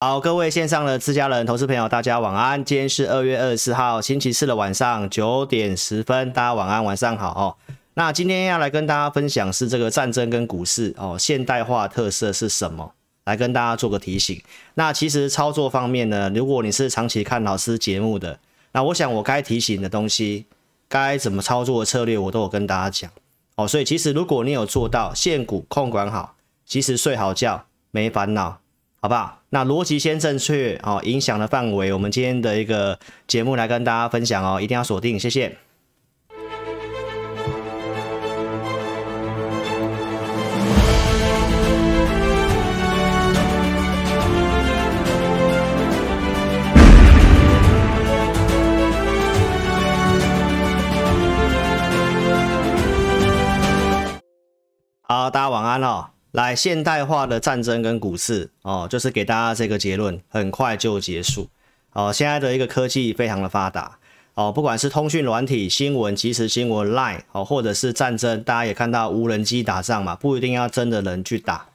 好，各位线上的自家人、投资朋友，大家晚安。今天是二月二十四号，星期四的晚上九点十分。大家晚安，晚上好哦。那今天要来跟大家分享是这个战争跟股市哦，现代化特色是什么？来跟大家做个提醒。那其实操作方面呢，如果你是长期看老师节目的，那我想我该提醒的东西，该怎么操作策略，我都有跟大家讲哦。所以其实如果你有做到现股控管好，及时睡好觉，没烦恼。好不好？那逻辑先正确哦，影响的范围，我们今天的一个节目来跟大家分享哦，一定要锁定，谢谢。好，大家晚安哦。来，现代化的战争跟股市哦，就是给大家这个结论，很快就结束哦。现在的一个科技非常的发达哦，不管是通讯软体、新闻即时新闻、Line 哦，或者是战争，大家也看到无人机打仗嘛，不一定要真的人去打。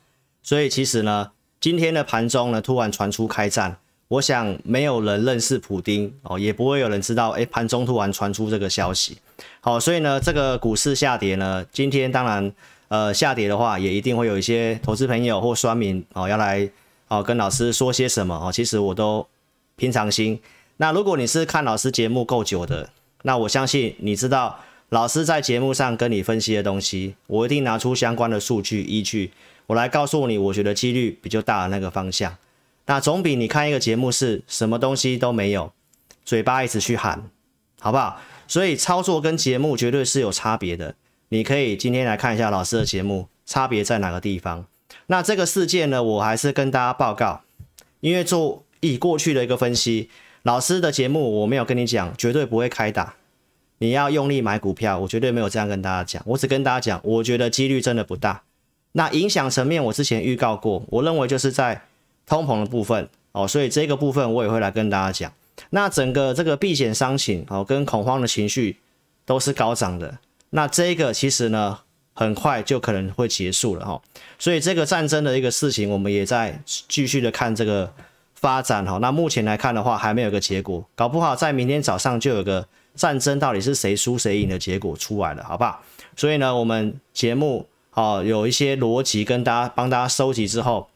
所以其实呢，今天的盘中呢突然传出开战，我想没有人认识普丁哦，也不会有人知道。哎，盘中突然传出这个消息，好，所以呢，这个股市下跌呢，今天当然。呃，下跌的话，也一定会有一些投资朋友或酸民哦，要来哦跟老师说些什么哦。其实我都平常心。那如果你是看老师节目够久的，那我相信你知道老师在节目上跟你分析的东西，我一定拿出相关的数据依据，我来告诉你我觉得几率比较大的那个方向。那总比你看一个节目是什么东西都没有，嘴巴一直去喊，好不好？所以操作跟节目绝对是有差别的。你可以今天来看一下老师的节目，差别在哪个地方？那这个事件呢？我还是跟大家报告，因为做以过去的一个分析，老师的节目我没有跟你讲，绝对不会开打。你要用力买股票，我绝对没有这样跟大家讲。我只跟大家讲，我觉得几率真的不大。那影响层面，我之前预告过，我认为就是在通膨的部分哦，所以这个部分我也会来跟大家讲。那整个这个避险伤情哦，跟恐慌的情绪都是高涨的。那这个其实呢，很快就可能会结束了哈，所以这个战争的一个事情，我们也在继续的看这个发展哈。那目前来看的话，还没有个结果，搞不好在明天早上就有个战争到底是谁输谁赢的结果出来了，好不好？所以呢，我们节目啊有一些逻辑跟大家帮大家收集之后，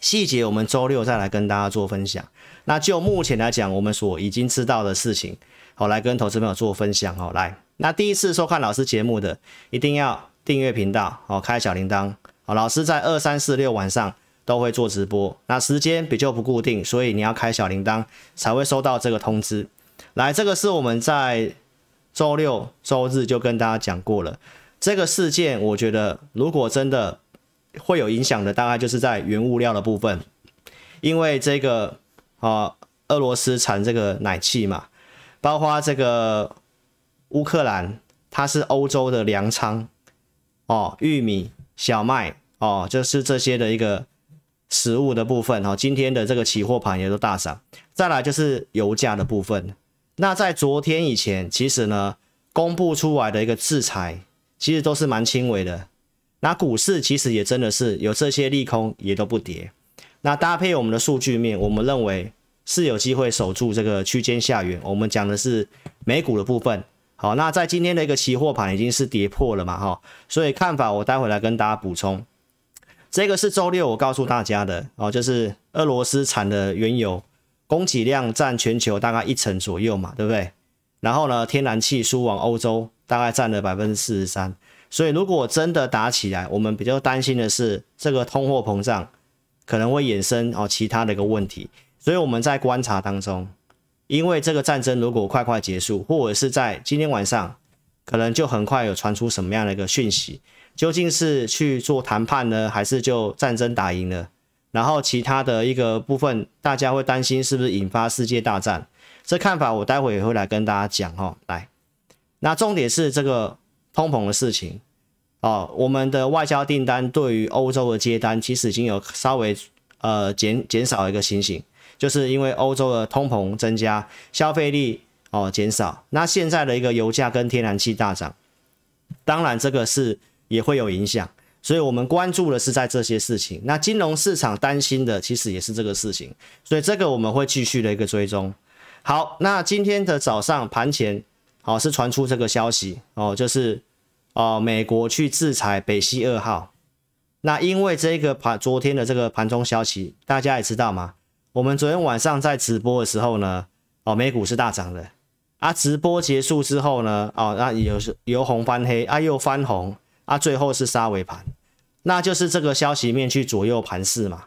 细节我们周六再来跟大家做分享。那就目前来讲，我们所已经知道的事情，好来跟投资朋友做分享哦，来。那第一次收看老师节目的，一定要订阅频道哦，开小铃铛哦。老师在二、三、四、六晚上都会做直播，那时间比较不固定，所以你要开小铃铛才会收到这个通知。来，这个是我们在周六周日就跟大家讲过了。这个事件，我觉得如果真的会有影响的，大概就是在原物料的部分，因为这个啊，俄罗斯产这个奶气嘛，包括这个。乌克兰，它是欧洲的粮仓，哦，玉米、小麦，哦，就是这些的一个食物的部分，哈。今天的这个期货盘也都大涨。再来就是油价的部分。那在昨天以前，其实呢，公布出来的一个制裁，其实都是蛮轻微的。那股市其实也真的是有这些利空也都不跌。那搭配我们的数据面，我们认为是有机会守住这个区间下缘。我们讲的是美股的部分。好，那在今天的一个期货盘已经是跌破了嘛，哈，所以看法我待会来跟大家补充。这个是周六我告诉大家的，哦，就是俄罗斯产的原油供给量占全球大概一成左右嘛，对不对？然后呢，天然气输往欧洲大概占了百分之四十三，所以如果真的打起来，我们比较担心的是这个通货膨胀可能会衍生哦其他的一个问题，所以我们在观察当中。因为这个战争如果快快结束，或者是在今天晚上，可能就很快有传出什么样的一个讯息，究竟是去做谈判呢，还是就战争打赢了？然后其他的一个部分，大家会担心是不是引发世界大战？这看法我待会也会来跟大家讲哦。来，那重点是这个通膨的事情哦。我们的外交订单对于欧洲的接单，其实已经有稍微呃减减少一个情形。就是因为欧洲的通膨增加，消费力哦减少，那现在的一个油价跟天然气大涨，当然这个是也会有影响，所以我们关注的是在这些事情。那金融市场担心的其实也是这个事情，所以这个我们会继续的一个追踪。好，那今天的早上盘前哦是传出这个消息哦，就是哦美国去制裁北溪二号，那因为这个盘昨天的这个盘中消息，大家也知道吗？我们昨天晚上在直播的时候呢，哦，美股是大涨的啊。直播结束之后呢，哦，那有时由红翻黑啊，又翻红啊，最后是杀尾盘，那就是这个消息面去左右盘势嘛。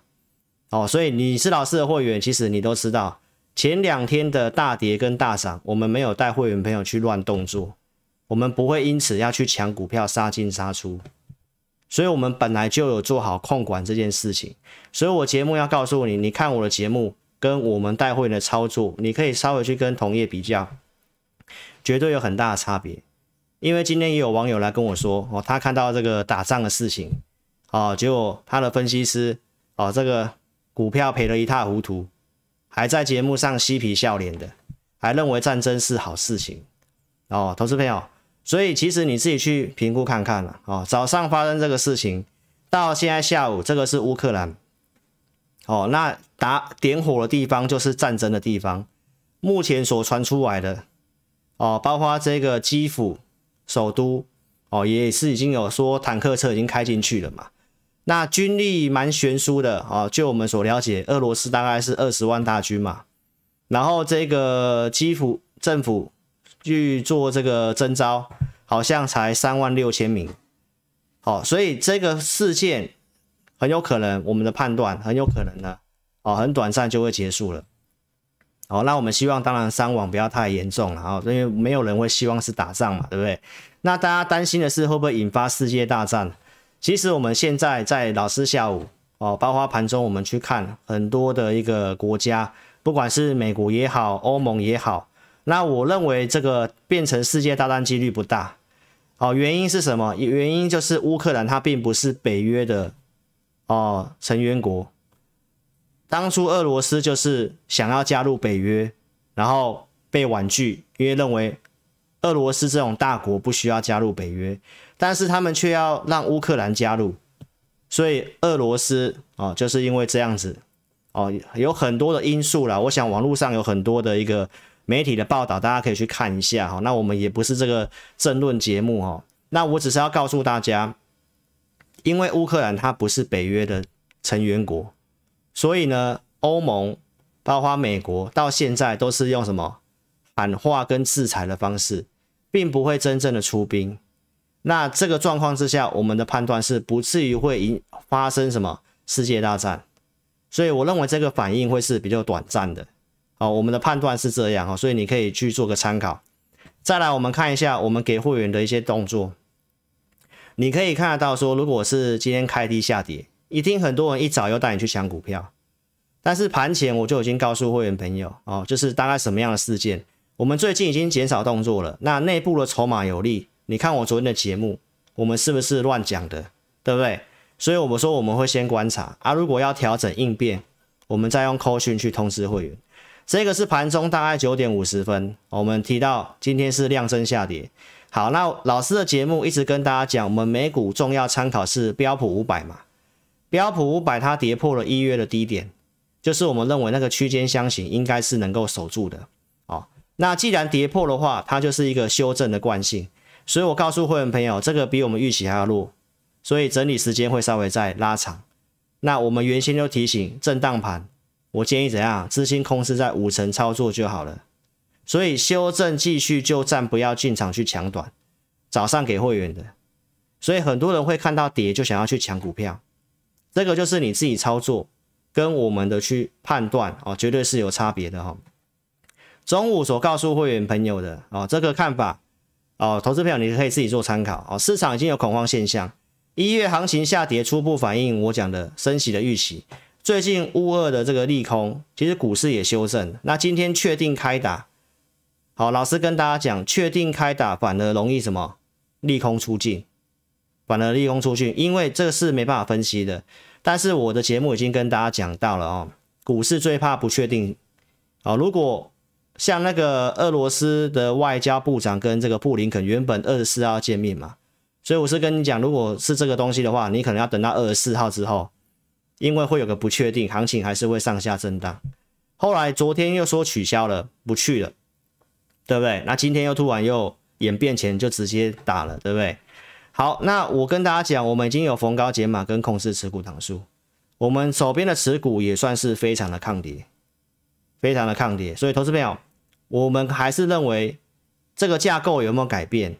哦，所以你是老师的会员，其实你都知道前两天的大跌跟大涨，我们没有带会员朋友去乱动作，我们不会因此要去抢股票杀进杀出。所以我们本来就有做好控管这件事情，所以我节目要告诉你，你看我的节目跟我们带货人的操作，你可以稍微去跟同业比较，绝对有很大的差别。因为今天也有网友来跟我说，哦，他看到这个打仗的事情，哦，结果他的分析师，哦，这个股票赔得一塌糊涂，还在节目上嬉皮笑脸的，还认为战争是好事情，哦，投资朋友。所以其实你自己去评估看看了。哦，早上发生这个事情，到现在下午，这个是乌克兰。哦，那打点火的地方就是战争的地方。目前所传出来的，哦，包括这个基辅首都，哦，也是已经有说坦克车已经开进去了嘛。那军力蛮悬殊的。哦，就我们所了解，俄罗斯大概是二十万大军嘛。然后这个基辅政府。去做这个征召，好像才三万六千名，好，所以这个事件很有可能，我们的判断很有可能呢，哦，很短暂就会结束了，好，那我们希望当然伤亡不要太严重了啊，因为没有人会希望是打仗嘛，对不对？那大家担心的是会不会引发世界大战？其实我们现在在老师下午哦，包括盘中我们去看很多的一个国家，不管是美国也好，欧盟也好。那我认为这个变成世界大战几率不大，哦，原因是什么？原因就是乌克兰它并不是北约的哦成员国，当初俄罗斯就是想要加入北约，然后被婉拒，因为认为俄罗斯这种大国不需要加入北约，但是他们却要让乌克兰加入，所以俄罗斯哦就是因为这样子哦，有很多的因素啦。我想网络上有很多的一个。媒体的报道，大家可以去看一下哈。那我们也不是这个争论节目哈。那我只是要告诉大家，因为乌克兰它不是北约的成员国，所以呢，欧盟包括美国到现在都是用什么喊话跟制裁的方式，并不会真正的出兵。那这个状况之下，我们的判断是不至于会引发生什么世界大战，所以我认为这个反应会是比较短暂的。哦，我们的判断是这样哦，所以你可以去做个参考。再来，我们看一下我们给会员的一些动作，你可以看得到说，如果是今天开低下跌，一定很多人一早要带你去抢股票。但是盘前我就已经告诉会员朋友哦，就是大概什么样的事件，我们最近已经减少动作了。那内部的筹码有利，你看我昨天的节目，我们是不是乱讲的，对不对？所以我们说我们会先观察啊，如果要调整应变，我们再用扣讯去通知会员。这个是盘中大概九点五十分，我们提到今天是量增下跌。好，那老师的节目一直跟大家讲，我们美股重要参考是标普五百嘛？标普五百它跌破了一月的低点，就是我们认为那个区间箱型应该是能够守住的。好，那既然跌破的话，它就是一个修正的惯性。所以我告诉会员朋友，这个比我们预期还要弱，所以整理时间会稍微再拉长。那我们原先就提醒震荡盘。我建议怎样？资金控制在五成操作就好了。所以修正继续就暂不要进场去抢短。早上给会员的，所以很多人会看到跌就想要去抢股票，这个就是你自己操作跟我们的去判断啊，绝对是有差别的哈。中午所告诉会员朋友的哦，这个看法哦，投资票你可以自己做参考哦。市场已经有恐慌现象，一月行情下跌，初步反映我讲的升息的预期。最近乌二的这个利空，其实股市也修正。那今天确定开打，好，老师跟大家讲，确定开打反而容易什么？利空出尽，反而利空出尽，因为这个是没办法分析的。但是我的节目已经跟大家讲到了哦，股市最怕不确定。啊，如果像那个俄罗斯的外交部长跟这个布林肯原本二十四号见面嘛，所以我是跟你讲，如果是这个东西的话，你可能要等到二十四号之后。因为会有个不确定行情，还是会上下震荡。后来昨天又说取消了，不去了，对不对？那今天又突然又演变前就直接打了，对不对？好，那我跟大家讲，我们已经有逢高解码跟控制持股糖数，我们手边的持股也算是非常的抗跌，非常的抗跌。所以，投资朋友，我们还是认为这个架构有没有改变？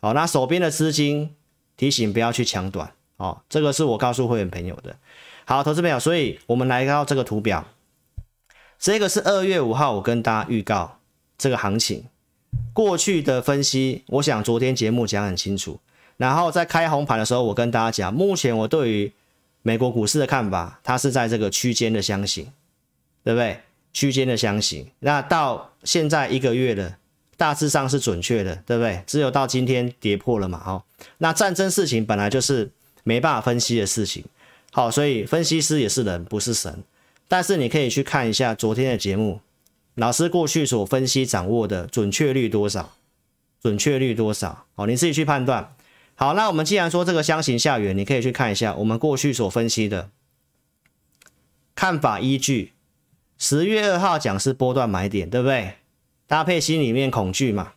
好，那手边的资金提醒不要去抢短，好，这个是我告诉会员朋友的。好，投资朋友，所以我们来到这个图表，这个是二月五号我跟大家预告这个行情。过去的分析，我想昨天节目讲很清楚。然后在开红盘的时候，我跟大家讲，目前我对于美国股市的看法，它是在这个区间的箱型，对不对？区间的箱型，那到现在一个月了，大致上是准确的，对不对？只有到今天跌破了嘛，哦。那战争事情本来就是没办法分析的事情。好，所以分析师也是人，不是神。但是你可以去看一下昨天的节目，老师过去所分析掌握的准确率多少？准确率多少？哦，你自己去判断。好，那我们既然说这个箱型下缘，你可以去看一下我们过去所分析的看法依据。十月二号讲是波段买点，对不对？搭配心里面恐惧嘛，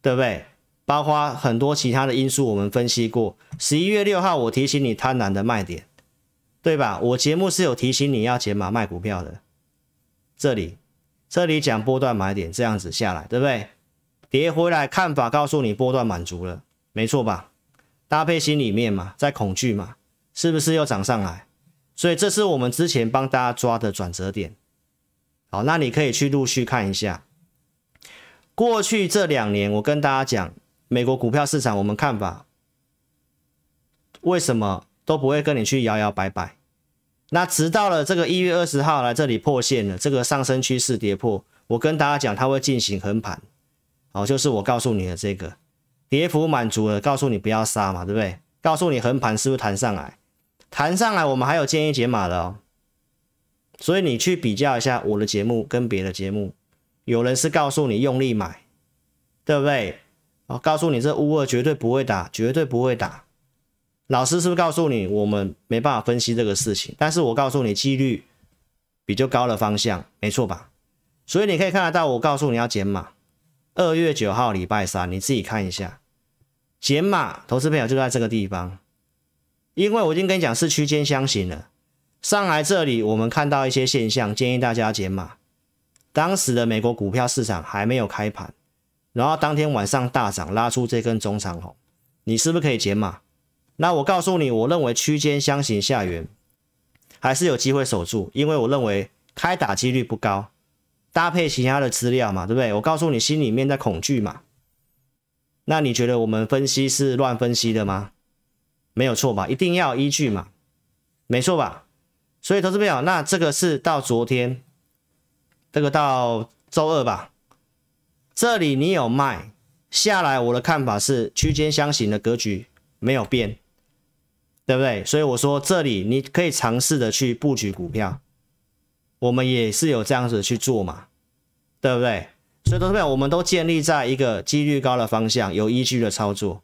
对不对？包括很多其他的因素，我们分析过。十一月六号，我提醒你贪婪的卖点，对吧？我节目是有提醒你要减码卖股票的。这里，这里讲波段买点，这样子下来，对不对？跌回来，看法告诉你波段满足了，没错吧？搭配心里面嘛，在恐惧嘛，是不是又涨上来？所以这是我们之前帮大家抓的转折点。好，那你可以去陆续看一下。过去这两年，我跟大家讲。美国股票市场，我们看法为什么都不会跟你去摇摇摆摆，那直到了这个一月二十号来这里破线了，这个上升趋势跌破，我跟大家讲，它会进行横盘，哦，就是我告诉你的这个跌幅满足了，告诉你不要杀嘛，对不对？告诉你横盘是不是弹上来？弹上来，我们还有建议解码的哦，所以你去比较一下我的节目跟别的节目，有人是告诉你用力买，对不对？哦，告诉你这乌二绝对不会打，绝对不会打。老师是不是告诉你我们没办法分析这个事情？但是我告诉你，几率比较高的方向，没错吧？所以你可以看得到，我告诉你要减码。二月九号礼拜三，你自己看一下，减码，投资朋友就在这个地方。因为我已经跟你讲是区间箱型了，上来这里我们看到一些现象，建议大家减码。当时的美国股票市场还没有开盘。然后当天晚上大涨，拉出这根中长红，你是不是可以减码？那我告诉你，我认为区间箱型下缘还是有机会守住，因为我认为开打几率不高，搭配其他的资料嘛，对不对？我告诉你心里面在恐惧嘛，那你觉得我们分析是乱分析的吗？没有错吧？一定要有依据嘛，没错吧？所以投资朋友，那这个是到昨天，这个到周二吧。这里你有卖下来，我的看法是区间箱型的格局没有变，对不对？所以我说这里你可以尝试的去布局股票，我们也是有这样子去做嘛，对不对？所以投资我们都建立在一个几率高的方向，有依据的操作。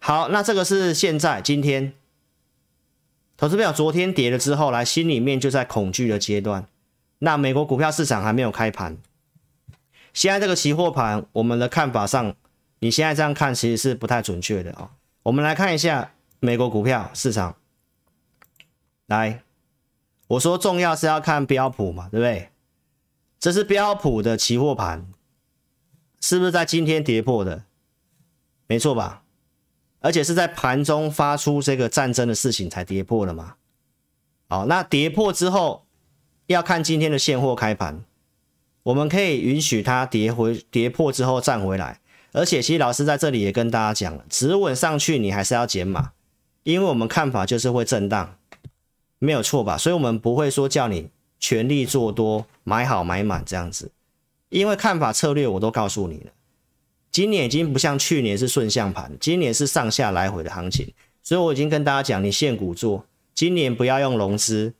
好，那这个是现在今天，投资票昨天跌了之后，来心里面就在恐惧的阶段。那美国股票市场还没有开盘。现在这个期货盘，我们的看法上，你现在这样看其实是不太准确的哦。我们来看一下美国股票市场。来，我说重要是要看标普嘛，对不对？这是标普的期货盘，是不是在今天跌破的？没错吧？而且是在盘中发出这个战争的事情才跌破的嘛？好，那跌破之后要看今天的现货开盘。我们可以允许它跌回、跌破之后站回来，而且其实老师在这里也跟大家讲了，止稳上去你还是要减码，因为我们看法就是会震荡，没有错吧？所以我们不会说叫你全力做多，买好买满这样子，因为看法策略我都告诉你了，今年已经不像去年是顺向盘，今年是上下来回的行情，所以我已经跟大家讲，你现股做，今年不要用融资。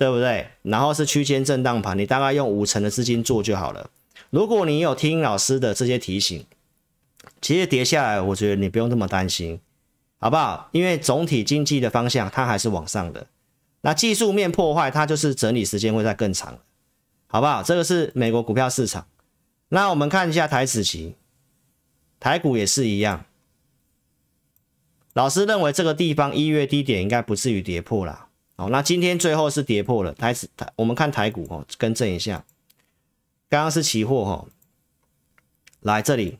对不对？然后是区间震荡盘，你大概用五成的资金做就好了。如果你有听老师的这些提醒，其实跌下来，我觉得你不用那么担心，好不好？因为总体经济的方向它还是往上的，那技术面破坏它就是整理时间会再更长好不好？这个是美国股票市场，那我们看一下台子期，台股也是一样。老师认为这个地方一月低点应该不至于跌破啦。好，那今天最后是跌破了台台，我们看台股哦，更正一下，刚刚是期货哈，来这里，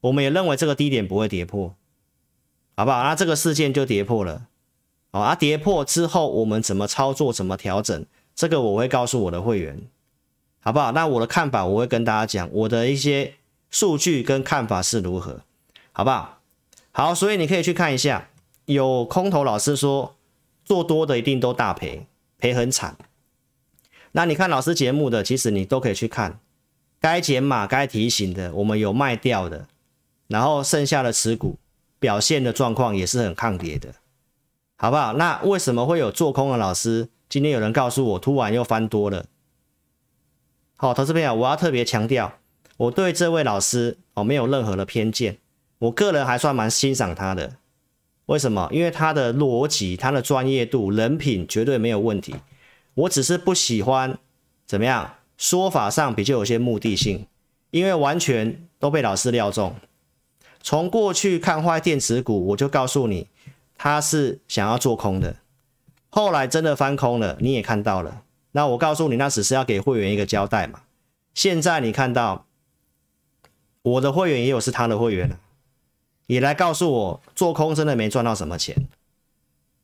我们也认为这个低点不会跌破，好不好？那这个事件就跌破了，哦，啊，跌破之后我们怎么操作，怎么调整，这个我会告诉我的会员，好不好？那我的看法我会跟大家讲，我的一些数据跟看法是如何，好不好？好，所以你可以去看一下，有空头老师说。做多的一定都大赔，赔很惨。那你看老师节目的，其实你都可以去看，该减码、该提醒的，我们有卖掉的，然后剩下的持股表现的状况也是很抗跌的，好不好？那为什么会有做空的老师？今天有人告诉我，突然又翻多了。好，投资朋友，我要特别强调，我对这位老师哦没有任何的偏见，我个人还算蛮欣赏他的。为什么？因为他的逻辑、他的专业度、人品绝对没有问题。我只是不喜欢怎么样说法上比较有些目的性，因为完全都被老师料中。从过去看坏电池股，我就告诉你他是想要做空的。后来真的翻空了，你也看到了。那我告诉你，那只是要给会员一个交代嘛。现在你看到我的会员也有是他的会员了。你来告诉我，做空真的没赚到什么钱，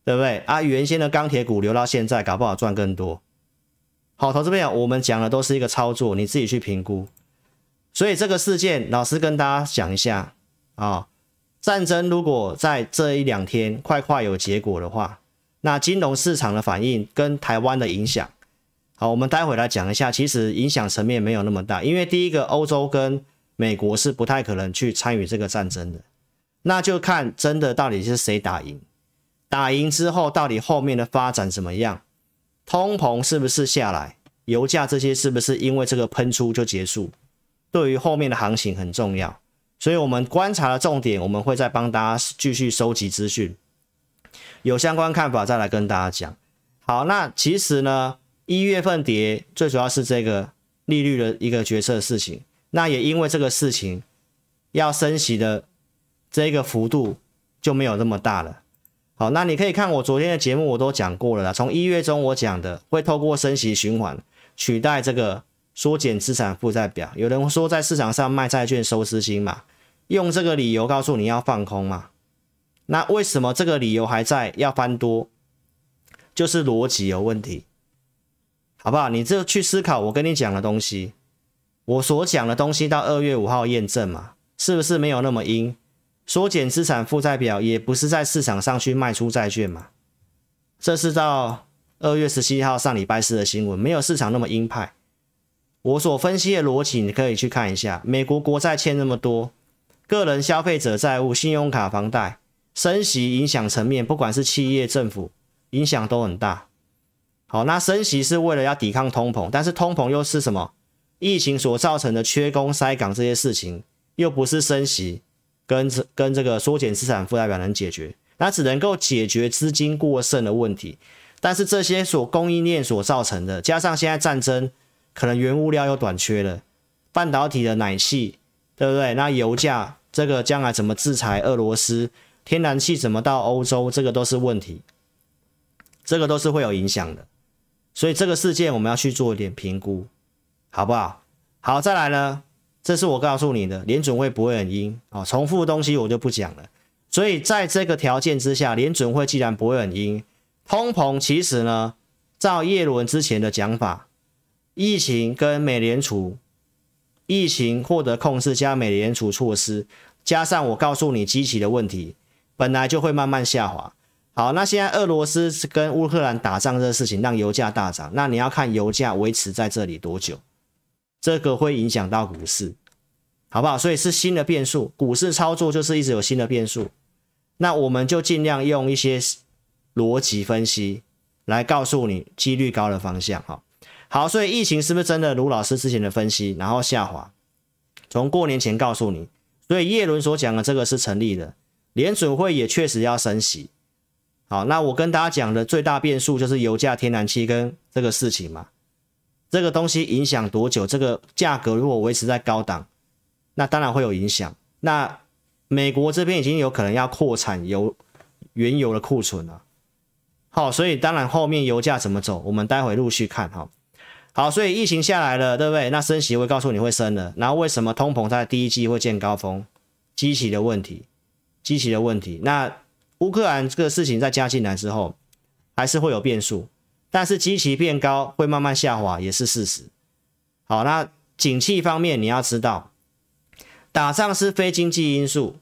对不对啊？原先的钢铁股留到现在，搞不好赚更多。好，投资朋友，我们讲的都是一个操作，你自己去评估。所以这个事件，老师跟大家讲一下啊。战争如果在这一两天快快有结果的话，那金融市场的反应跟台湾的影响，好，我们待会来讲一下。其实影响层面没有那么大，因为第一个，欧洲跟美国是不太可能去参与这个战争的。那就看真的到底是谁打赢，打赢之后到底后面的发展怎么样，通膨是不是下来，油价这些是不是因为这个喷出就结束，对于后面的行情很重要，所以我们观察的重点，我们会再帮大家继续收集资讯，有相关看法再来跟大家讲。好，那其实呢，一月份跌最主要是这个利率的一个决策事情，那也因为这个事情要升息的。这一个幅度就没有那么大了。好，那你可以看我昨天的节目，我都讲过了啦。从一月中我讲的会透过升息循环取代这个缩减资产负债表，有人说在市场上卖债券收资金嘛，用这个理由告诉你要放空嘛。那为什么这个理由还在要翻多？就是逻辑有问题，好不好？你这去思考我跟你讲的东西，我所讲的东西到二月五号验证嘛，是不是没有那么阴？缩减资产负债表也不是在市场上去卖出债券嘛？这是到二月十七号上礼拜四的新闻，没有市场那么鹰派。我所分析的逻辑，你可以去看一下。美国国债欠那么多，个人消费者债务、信用卡、房贷，升息影响层面，不管是企业、政府，影响都很大。好，那升息是为了要抵抗通膨，但是通膨又是什么？疫情所造成的缺工、塞岗这些事情，又不是升息。跟跟这个缩减资产负债表能解决，那只能够解决资金过剩的问题，但是这些所供应链所造成的，加上现在战争，可能原物料又短缺了，半导体的奶气，对不对？那油价这个将来怎么制裁俄罗斯，天然气怎么到欧洲，这个都是问题，这个都是会有影响的，所以这个事件我们要去做一点评估，好不好？好，再来呢？这是我告诉你的，联准会不会很阴啊？重复东西我就不讲了。所以在这个条件之下，联准会既然不会很阴，通膨其实呢，照叶伦之前的讲法，疫情跟美联储疫情获得控制，加美联储措施，加上我告诉你机器的问题，本来就会慢慢下滑。好，那现在俄罗斯跟乌克兰打仗这事情，让油价大涨。那你要看油价维持在这里多久。这个会影响到股市，好不好？所以是新的变数，股市操作就是一直有新的变数。那我们就尽量用一些逻辑分析来告诉你几率高的方向，哈。好，所以疫情是不是真的？卢老师之前的分析，然后下滑，从过年前告诉你。所以叶伦所讲的这个是成立的，联准会也确实要升息。好，那我跟大家讲的最大变数就是油价、天然气跟这个事情嘛。这个东西影响多久？这个价格如果维持在高档，那当然会有影响。那美国这边已经有可能要扩产油、原油的库存了。好，所以当然后面油价怎么走，我们待会陆续看哈。好，所以疫情下来了，对不对？那升息会告诉你会升了。然后为什么通膨在第一季会见高峰？积起的问题，积起的问题。那乌克兰这个事情再加进来之后，还是会有变数。但是基期变高会慢慢下滑也是事实。好，那景气方面你要知道，打仗是非经济因素。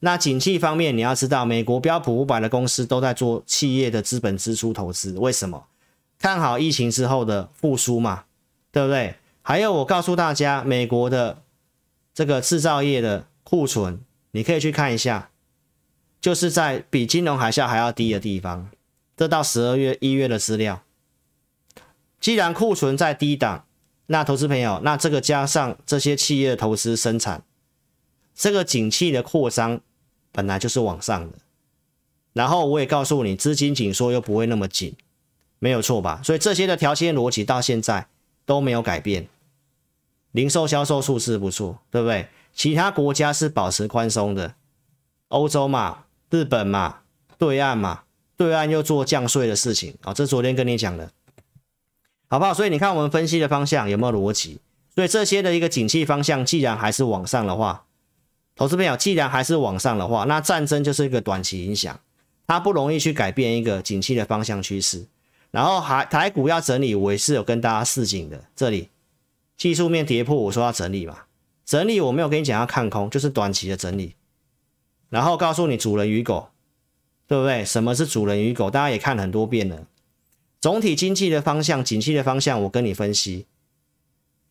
那景气方面你要知道，美国标普五百的公司都在做企业的资本支出投资，为什么？看好疫情之后的复苏嘛，对不对？还有我告诉大家，美国的这个制造业的库存，你可以去看一下，就是在比金融海啸还要低的地方。这到十二月、一月的资料，既然库存在低档，那投资朋友，那这个加上这些企业投资生产，这个景气的扩张本来就是往上的。然后我也告诉你，资金紧缩又不会那么紧，没有错吧？所以这些的条件逻辑到现在都没有改变。零售销售数是不错，对不对？其他国家是保持宽松的，欧洲嘛，日本嘛，对岸嘛。对岸又做降税的事情，啊，这是昨天跟你讲的，好不好？所以你看我们分析的方向有没有逻辑？所以这些的一个景气方向，既然还是往上的话，投资朋友既然还是往上的话，那战争就是一个短期影响，它不容易去改变一个景气的方向趋势。然后还台股要整理，我也是有跟大家示警的，这里技术面跌破，我说要整理嘛，整理我没有跟你讲要看空，就是短期的整理。然后告诉你主人与狗。对不对？什么是主人与狗？大家也看很多遍了。总体经济的方向、景气的方向，我跟你分析，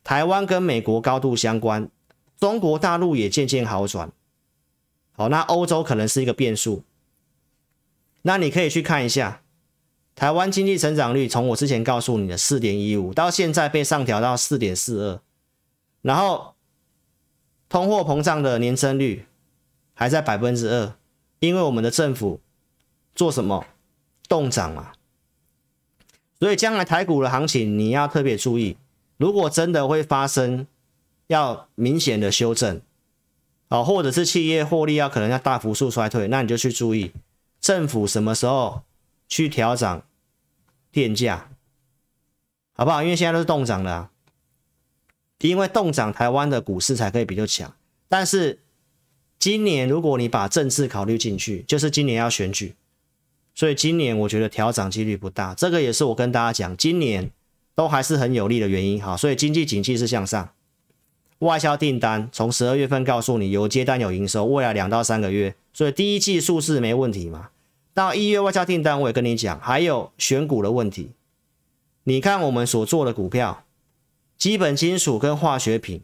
台湾跟美国高度相关，中国大陆也渐渐好转。好，那欧洲可能是一个变数。那你可以去看一下，台湾经济成长率从我之前告诉你的四点一五，到现在被上调到四点四二，然后通货膨胀的年增率还在百分之二，因为我们的政府。做什么动涨啊？所以将来台股的行情你要特别注意。如果真的会发生要明显的修正啊，或者是企业获利要可能要大幅数衰退，那你就去注意政府什么时候去调涨电价，好不好？因为现在都是动涨的，啊，因为动涨台湾的股市才可以比较强。但是今年如果你把政治考虑进去，就是今年要选举。所以今年我觉得调涨几率不大，这个也是我跟大家讲，今年都还是很有利的原因哈。所以经济景气是向上，外销订单从十二月份告诉你有接单有营收，未来两到三个月，所以第一季数字没问题嘛。到一月外销订单，我也跟你讲，还有选股的问题。你看我们所做的股票，基本金属跟化学品，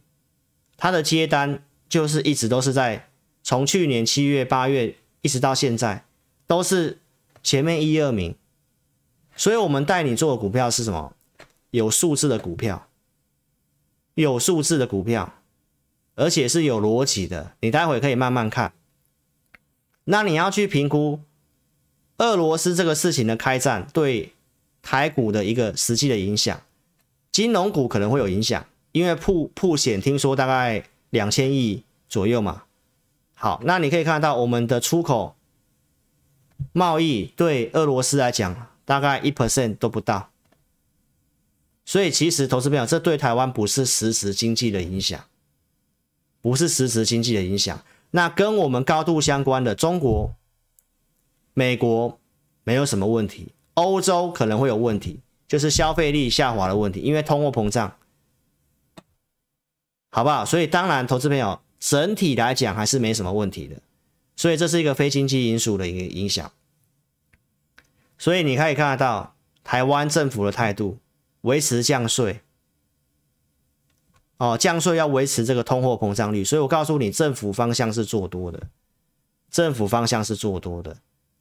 它的接单就是一直都是在从去年七月八月一直到现在都是。前面一二名，所以我们带你做股票是什么？有数字的股票，有数字的股票，而且是有逻辑的。你待会可以慢慢看。那你要去评估俄罗斯这个事情的开战对台股的一个实际的影响，金融股可能会有影响，因为破破险听说大概两千亿左右嘛。好，那你可以看到我们的出口。贸易对俄罗斯来讲大概一 percent 都不到，所以其实投资朋友，这对台湾不是实时经济的影响，不是实时经济的影响。那跟我们高度相关的中国、美国没有什么问题，欧洲可能会有问题，就是消费力下滑的问题，因为通货膨胀，好不好？所以当然，投资朋友整体来讲还是没什么问题的。所以这是一个非经济因素的一个影响，所以你可以看得到台湾政府的态度维持降税，哦，降税要维持这个通货膨胀率，所以我告诉你，政府方向是做多的，政府方向是做多的。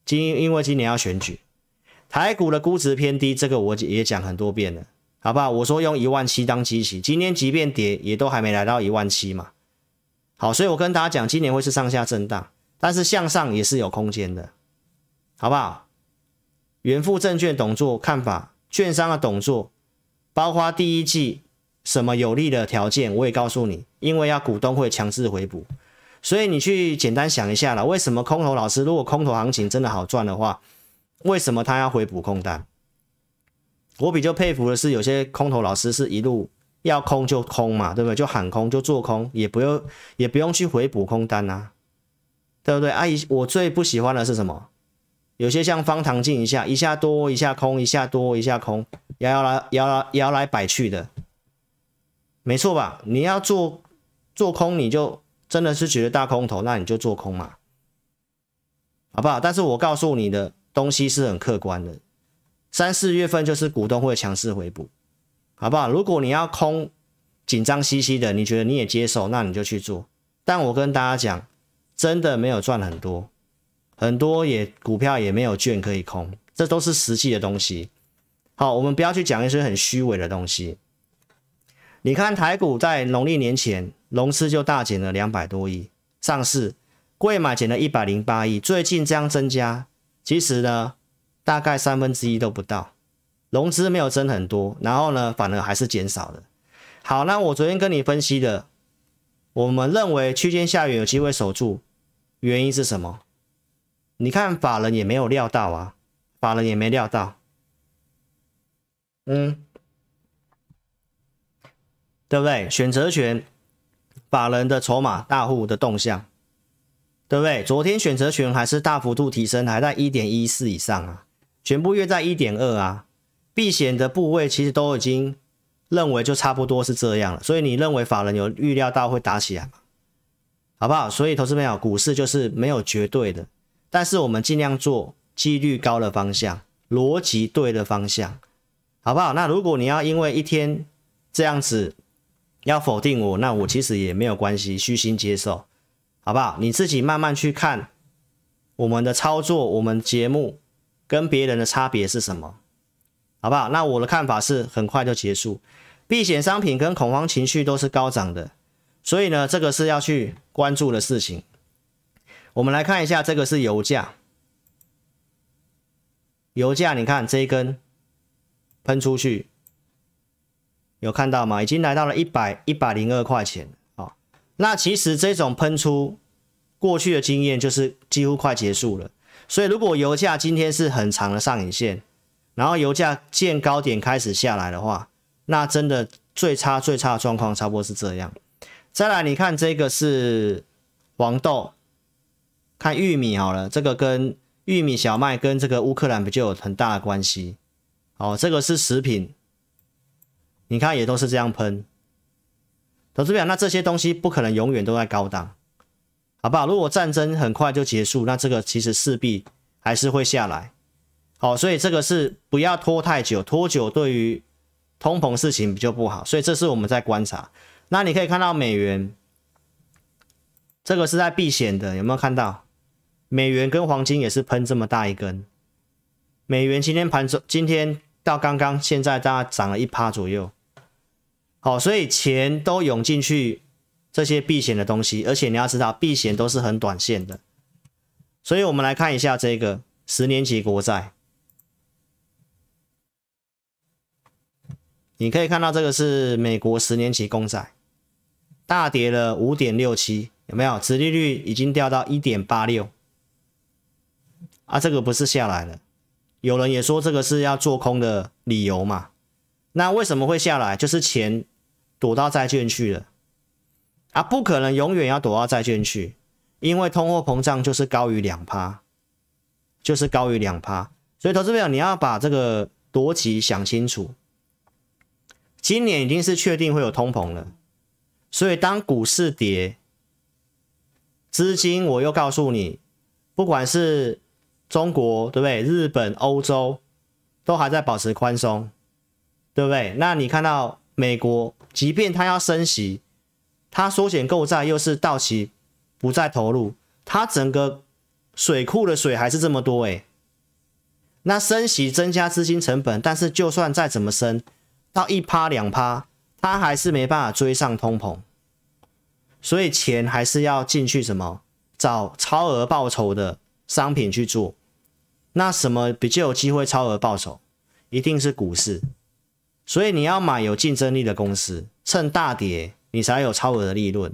今因为今年要选举，台股的估值偏低，这个我也讲很多遍了，好不好？我说用一万七当基期，今年即便跌，也都还没来到一万七嘛。好，所以我跟大家讲，今年会是上下震荡。但是向上也是有空间的，好不好？元富证券董座看法，券商的董座，包括第一季什么有利的条件，我也告诉你，因为要股东会强制回补，所以你去简单想一下了，为什么空头老师如果空头行情真的好赚的话，为什么他要回补空单？我比较佩服的是，有些空头老师是一路要空就空嘛，对不对？就喊空就做空，也不用也不用去回补空单啊。对不对啊？姨，我最不喜欢的是什么？有些像方糖镜一下，一下多，一下空，一下多，一下空，摇来摇来摇来摆去的，没错吧？你要做做空，你就真的是觉得大空头，那你就做空嘛，好不好？但是我告诉你的东西是很客观的，三四月份就是股东会强势回补，好不好？如果你要空，紧张兮兮的，你觉得你也接受，那你就去做。但我跟大家讲。真的没有赚很多，很多也股票也没有券可以空，这都是实际的东西。好，我们不要去讲一些很虚伪的东西。你看台股在农历年前融资就大减了两百多亿，上市贵买减了一百零八亿，最近这样增加，其实呢大概三分之一都不到，融资没有增很多，然后呢反而还是减少的。好，那我昨天跟你分析的，我们认为区间下雨有机会守住。原因是什么？你看法人也没有料到啊，法人也没料到，嗯，对不对？选择权，法人的筹码、大户的动向，对不对？昨天选择权还是大幅度提升，还在一点一四以上啊，全部约在一点二啊。避险的部位其实都已经认为就差不多是这样了，所以你认为法人有预料到会打起来吗？好不好？所以，投资朋友，股市就是没有绝对的，但是我们尽量做几率高的方向，逻辑对的方向，好不好？那如果你要因为一天这样子要否定我，那我其实也没有关系，虚心接受，好不好？你自己慢慢去看我们的操作，我们节目跟别人的差别是什么，好不好？那我的看法是很快就结束，避险商品跟恐慌情绪都是高涨的。所以呢，这个是要去关注的事情。我们来看一下，这个是油价。油价，你看这一根喷出去，有看到吗？已经来到了一百一百零二块钱啊。那其实这种喷出，过去的经验就是几乎快结束了。所以，如果油价今天是很长的上影线，然后油价见高点开始下来的话，那真的最差最差的状况，差不多是这样。再来，你看这个是黄豆，看玉米好了，这个跟玉米、小麦跟这个乌克兰不就有很大的关系？哦，这个是食品，你看也都是这样喷。投资表，那这些东西不可能永远都在高档，好不好？如果战争很快就结束，那这个其实势必还是会下来。好，所以这个是不要拖太久，拖久对于通膨事情比较不好，所以这是我们在观察。那你可以看到美元，这个是在避险的，有没有看到？美元跟黄金也是喷这么大一根。美元今天盘中，今天到刚刚现在大概涨了一趴左右。好，所以钱都涌进去这些避险的东西，而且你要知道避险都是很短线的。所以我们来看一下这个十年期国债，你可以看到这个是美国十年期公债。大跌了五点六七，有没有？殖利率已经掉到一点八六啊！这个不是下来了，有人也说这个是要做空的理由嘛？那为什么会下来？就是钱躲到债券去了啊！不可能永远要躲到债券去，因为通货膨胀就是高于两趴，就是高于两趴。所以投资朋友你要把这个逻辑想清楚。今年已经是确定会有通膨了。所以当股市跌，资金我又告诉你，不管是中国对不对，日本、欧洲都还在保持宽松，对不对？那你看到美国，即便它要升息，它缩减购债又是到期不再投入，它整个水库的水还是这么多哎。那升息增加资金成本，但是就算再怎么升到一趴两趴，它还是没办法追上通膨。所以钱还是要进去什么找超额报酬的商品去做。那什么比较有机会超额报酬？一定是股市。所以你要买有竞争力的公司，趁大跌你才有超额的利润，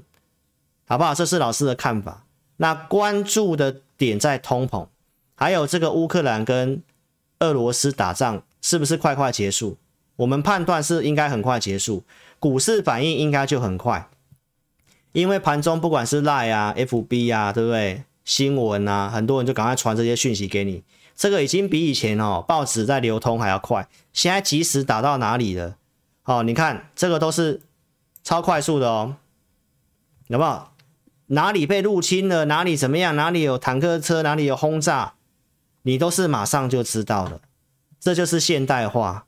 好不好？这是老师的看法。那关注的点在通膨，还有这个乌克兰跟俄罗斯打仗是不是快快结束？我们判断是应该很快结束，股市反应应该就很快。因为盘中不管是 Line 啊、FB 啊，对不对？新闻啊，很多人就赶快传这些讯息给你，这个已经比以前哦报纸在流通还要快。现在即时打到哪里了？哦，你看这个都是超快速的哦，有没有？哪里被入侵了？哪里怎么样？哪里有坦克车？哪里有轰炸？你都是马上就知道了。这就是现代化。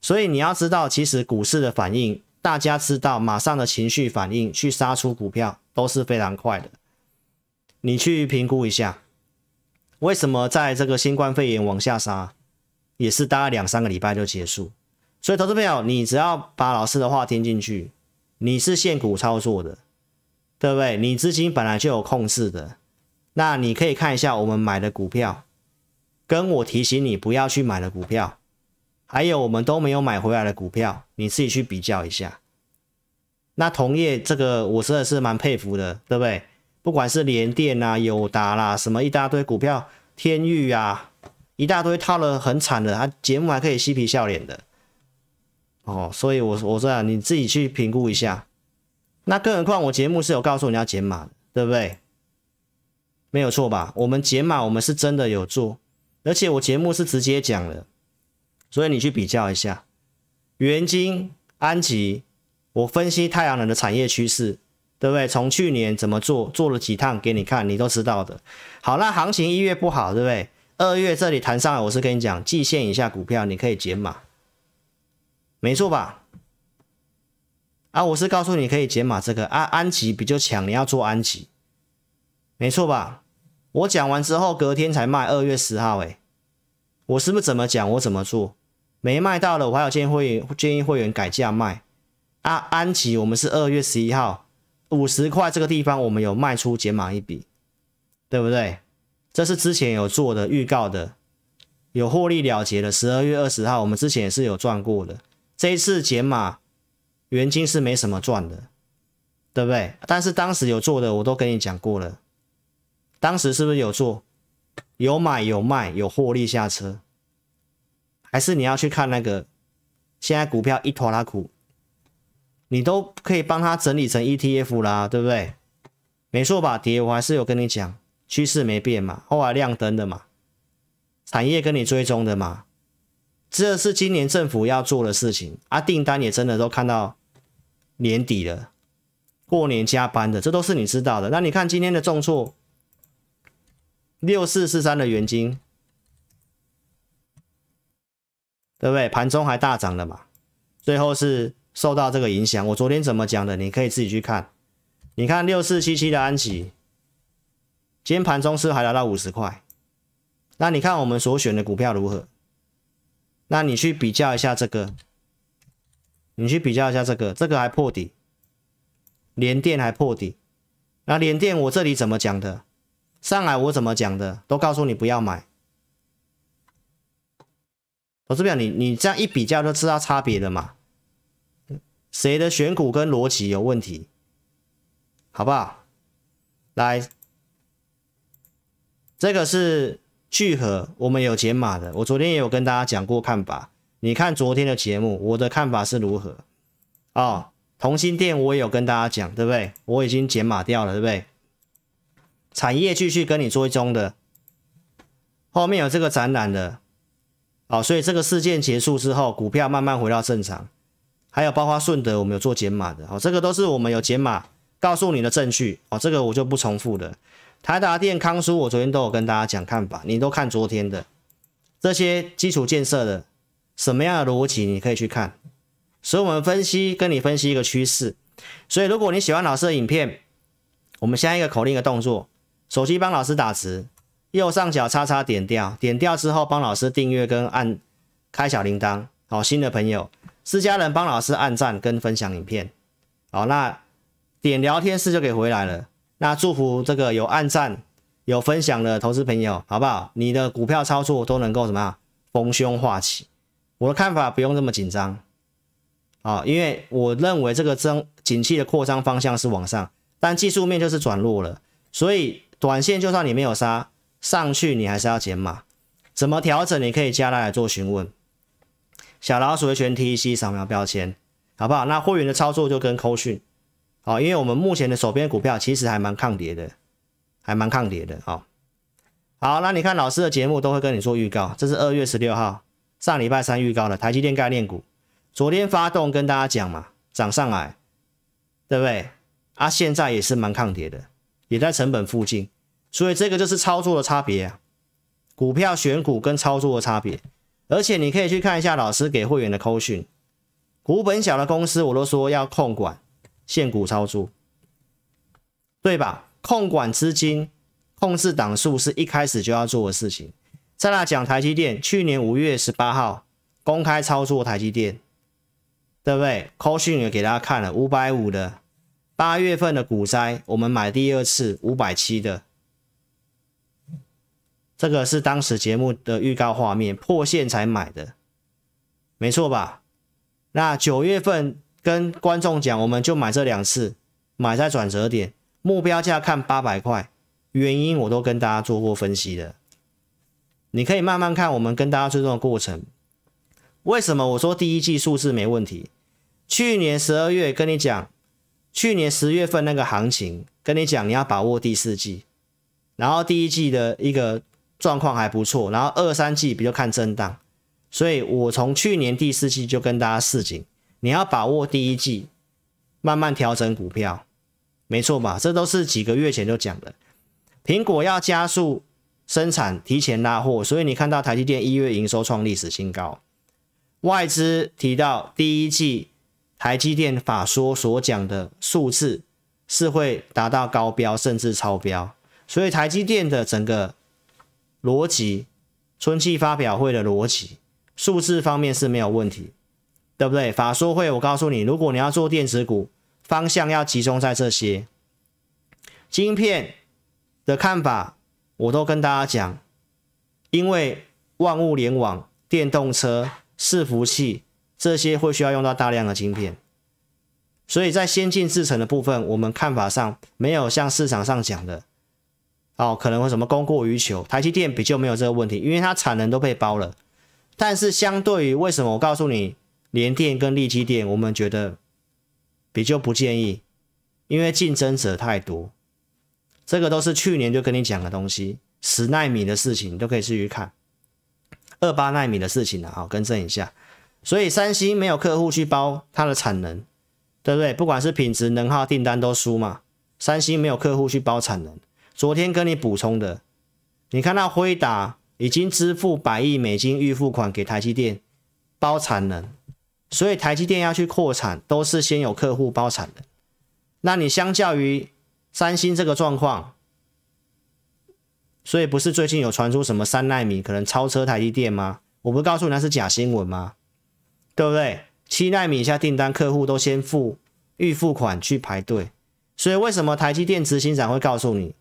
所以你要知道，其实股市的反应。大家知道，马上的情绪反应去杀出股票都是非常快的。你去评估一下，为什么在这个新冠肺炎往下杀，也是大概两三个礼拜就结束。所以，投资朋友，你只要把老师的话听进去，你是现股操作的，对不对？你资金本来就有控制的，那你可以看一下我们买的股票，跟我提醒你不要去买的股票。还有我们都没有买回来的股票，你自己去比较一下。那同业这个，我真的是蛮佩服的，对不对？不管是联电啦、友达啦，什么一大堆股票，天域啊，一大堆套了很惨的，他节目还可以嬉皮笑脸的。哦，所以我我说啊，你自己去评估一下。那更何况我节目是有告诉你要减码的，对不对？没有错吧？我们解码，我们是真的有做，而且我节目是直接讲了。所以你去比较一下，元金、安吉，我分析太阳能的产业趋势，对不对？从去年怎么做，做了几趟给你看，你都知道的。好，那行情一月不好，对不对？二月这里弹上来，我是跟你讲，季线以下股票你可以减码，没错吧？啊，我是告诉你可以减码这个，啊，安吉比较强，你要做安吉，没错吧？我讲完之后隔天才卖，二月十号，哎，我是不是怎么讲我怎么做？没卖到的，我还有建议会员改价卖。啊，安琪，我们是二月十一号五十块这个地方，我们有卖出解码一笔，对不对？这是之前有做的预告的，有获利了结的。十二月二十号，我们之前也是有赚过的。这一次解码，原金是没什么赚的，对不对？但是当时有做的，我都跟你讲过了，当时是不是有做？有买有卖有获利下车。还是你要去看那个，现在股票一拖拉苦，你都可以帮他整理成 ETF 啦，对不对？没错吧，蝶？我还是有跟你讲，趋势没变嘛，后来亮灯的嘛，产业跟你追踪的嘛，这是今年政府要做的事情啊，订单也真的都看到年底了，过年加班的，这都是你知道的。那你看今天的重挫，六四四三的原金。对不对？盘中还大涨了嘛？最后是受到这个影响。我昨天怎么讲的？你可以自己去看。你看六四七七的安琪，今天盘中是还来到五十块。那你看我们所选的股票如何？那你去比较一下这个，你去比较一下这个，这个还破底，连电还破底。那连电我这里怎么讲的？上海我怎么讲的？都告诉你不要买。我师表，你你这样一比较就知道差别的嘛？谁的选股跟逻辑有问题，好不好？来，这个是聚合，我们有解码的。我昨天也有跟大家讲过看法。你看昨天的节目，我的看法是如何？哦，同心店我也有跟大家讲，对不对？我已经解码掉了，对不对？产业继续跟你追踪的，后面有这个展览的。好，所以这个事件结束之后，股票慢慢回到正常，还有包括顺德，我们有做减码的，好，这个都是我们有减码告诉你的证据，哦，这个我就不重复的。台达电、康舒，我昨天都有跟大家讲看法，你都看昨天的这些基础建设的什么样的逻辑，你可以去看。所以我们分析跟你分析一个趋势。所以如果你喜欢老师的影片，我们下一个口令的动作，手机帮老师打字。右上角叉叉点掉，点掉之后帮老师订阅跟按开小铃铛。好，新的朋友，私家人帮老师按赞跟分享影片。好，那点聊天室就可以回来了。那祝福这个有按赞有分享的投资朋友，好不好？你的股票操作都能够什么逢凶化吉？我的看法不用这么紧张啊，因为我认为这个增景气的扩张方向是往上，但技术面就是转弱了，所以短线就算你没有杀。上去你还是要减码，怎么调整？你可以加他来做询问。小老鼠的全 T C 扫描标签，好不好？那会员的操作就跟扣讯，o 好，因为我们目前的手边股票其实还蛮抗跌的，还蛮抗跌的啊。好，那你看老师的节目都会跟你做预告，这是二月十六号上礼拜三预告的台积电概念股，昨天发动跟大家讲嘛，涨上来，对不对？啊，现在也是蛮抗跌的，也在成本附近。所以这个就是操作的差别，股票选股跟操作的差别。而且你可以去看一下老师给会员的口讯，股本小的公司我都说要控管限股操作，对吧？控管资金、控制档数是一开始就要做的事情。再来讲台积电，去年五月十八号公开操作台积电，对不对？口讯也给大家看了五百五的八月份的股灾，我们买第二次五百七的。这个是当时节目的预告画面，破线才买的，没错吧？那九月份跟观众讲，我们就买这两次，买在转折点，目标价看八百块，原因我都跟大家做过分析的，你可以慢慢看我们跟大家追踪的过程。为什么我说第一季数字没问题？去年十二月跟你讲，去年十月份那个行情，跟你讲你要把握第四季，然后第一季的一个。状况还不错，然后二三季比较看震荡，所以我从去年第四季就跟大家示警，你要把握第一季，慢慢调整股票，没错吧？这都是几个月前就讲了。苹果要加速生产，提前拉货，所以你看到台积电一月营收创历史新高，外资提到第一季台积电法说所讲的数字是会达到高标甚至超标，所以台积电的整个。逻辑，春季发表会的逻辑，数字方面是没有问题，对不对？法说会，我告诉你，如果你要做电子股，方向要集中在这些。晶片的看法，我都跟大家讲，因为万物联网、电动车、伺服器这些会需要用到大量的晶片，所以在先进制程的部分，我们看法上没有像市场上讲的。哦，可能会什么供过于求？台积电比较没有这个问题，因为它产能都被包了。但是相对于为什么我告诉你联电跟力基电，我们觉得比较不建议，因为竞争者太多。这个都是去年就跟你讲的东西，十纳米的事情你都可以试试看，二八纳米的事情呢，好更正一下。所以三星没有客户去包它的产能，对不对？不管是品质、能耗、订单都输嘛。三星没有客户去包产能。昨天跟你补充的，你看到辉达已经支付百亿美金预付款给台积电包产能，所以台积电要去扩产都是先有客户包产的。那你相较于三星这个状况，所以不是最近有传出什么三纳米可能超车台积电吗？我不告诉你那是假新闻吗？对不对？七纳米以下订单客户都先付预付款去排队，所以为什么台积电执行长会告诉你？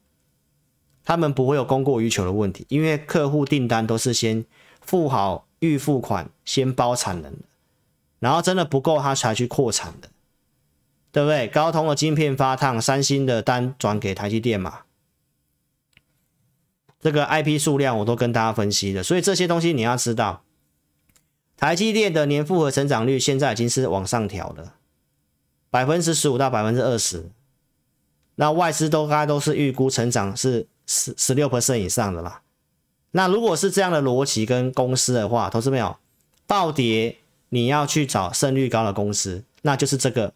他们不会有供过于求的问题，因为客户订单都是先付好预付款，先包产能的，然后真的不够他才去扩产的，对不对？高通的晶片发烫，三星的单转给台积电嘛，这个 IP 数量我都跟大家分析了，所以这些东西你要知道，台积电的年复合成长率现在已经是往上调了，百分之十五到百分之二十，那外资都大概都是预估成长是。十十六 percent 以上的啦，那如果是这样的逻辑跟公司的话，投资没有暴跌，你要去找胜率高的公司，那就是这个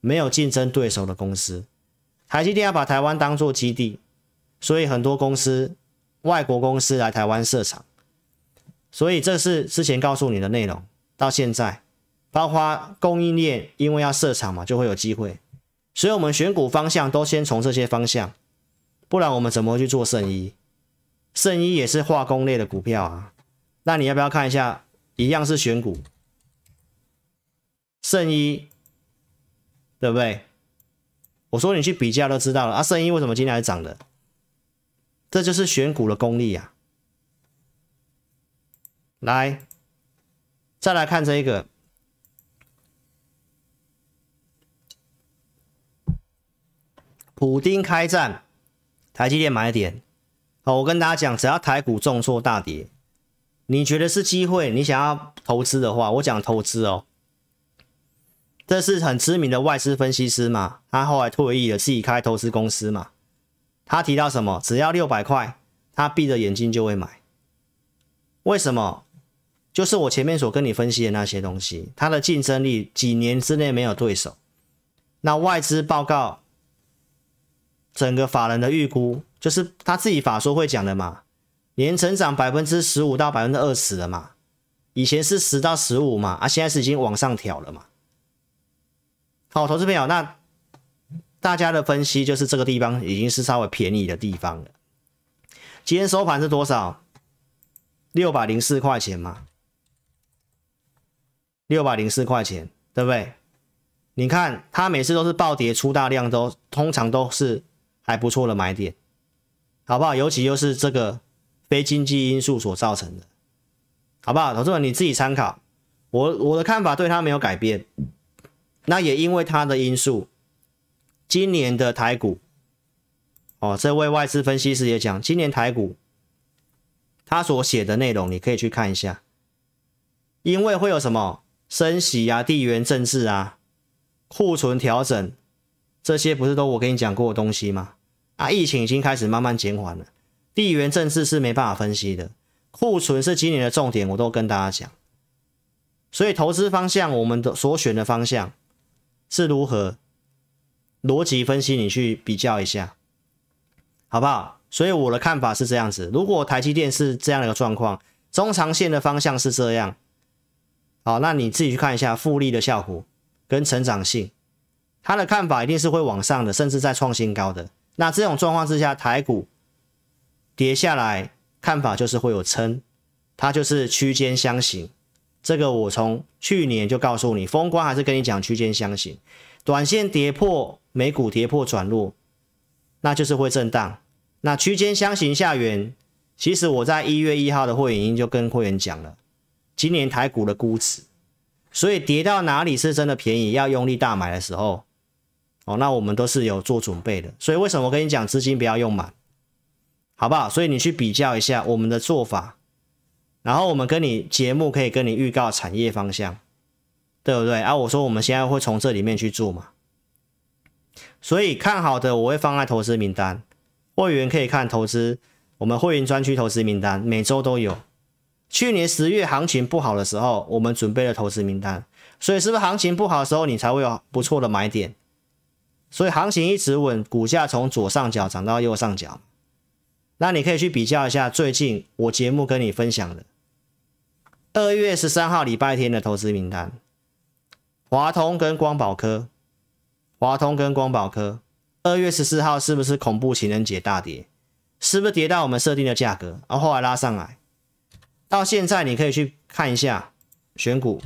没有竞争对手的公司。台积电要把台湾当做基地，所以很多公司外国公司来台湾设厂，所以这是之前告诉你的内容。到现在，包括供应链，因为要设厂嘛，就会有机会，所以我们选股方向都先从这些方向。不然我们怎么去做圣衣？圣衣也是化工类的股票啊。那你要不要看一下，一样是选股，圣衣，对不对？我说你去比较就知道了啊。圣衣为什么今天还涨的？这就是选股的功力啊。来，再来看这一个，普丁开战。台积电买点，好，我跟大家讲，只要台股重挫大跌，你觉得是机会，你想要投资的话，我讲投资哦。这是很知名的外资分析师嘛，他后来退役了，自己开投资公司嘛。他提到什么？只要六百块，他闭着眼睛就会买。为什么？就是我前面所跟你分析的那些东西，它的竞争力几年之内没有对手。那外资报告。整个法人的预估就是他自己法说会讲的嘛，年成长百分之十五到百分之二十了嘛，以前是十到十五嘛，啊，现在是已经往上调了嘛。好，投资朋友，那大家的分析就是这个地方已经是稍微便宜的地方了。今天收盘是多少？六百零四块钱嘛，六百零四块钱，对不对？你看它每次都是暴跌出大量，都通常都是。还不错的买点，好不好？尤其又是这个非经济因素所造成的，好不好？投资者你自己参考，我我的看法对他没有改变。那也因为它的因素，今年的台股，哦，这位外资分析师也讲，今年台股，他所写的内容你可以去看一下，因为会有什么升息啊、地缘政治啊、库存调整。这些不是都我跟你讲过的东西吗？啊，疫情已经开始慢慢减缓了。地缘政治是没办法分析的，库存是今年的重点，我都跟大家讲。所以投资方向，我们的所选的方向是如何逻辑分析？你去比较一下，好不好？所以我的看法是这样子：如果台积电是这样的一个状况，中长线的方向是这样。好，那你自己去看一下复利的效果跟成长性。他的看法一定是会往上的，甚至在创新高的。那这种状况之下，台股跌下来，看法就是会有撑，它就是区间箱型。这个我从去年就告诉你，风光还是跟你讲区间箱型，短线跌破美股跌破转弱，那就是会震荡。那区间箱型下缘，其实我在一月一号的会员营就跟会员讲了，今年台股的估值，所以跌到哪里是真的便宜，要用力大买的时候。哦，那我们都是有做准备的，所以为什么我跟你讲资金不要用满，好不好？所以你去比较一下我们的做法，然后我们跟你节目可以跟你预告产业方向，对不对？啊，我说我们现在会从这里面去做嘛，所以看好的我会放在投资名单，会员可以看投资，我们会员专区投资名单每周都有。去年十月行情不好的时候，我们准备了投资名单，所以是不是行情不好的时候你才会有不错的买点？所以行情一直稳，股价从左上角涨到右上角。那你可以去比较一下最近我节目跟你分享的二月十三号礼拜天的投资名单，华通跟光宝科，华通跟光宝科。二月十四号是不是恐怖情人节大跌？是不是跌到我们设定的价格？然后后来拉上来，到现在你可以去看一下选股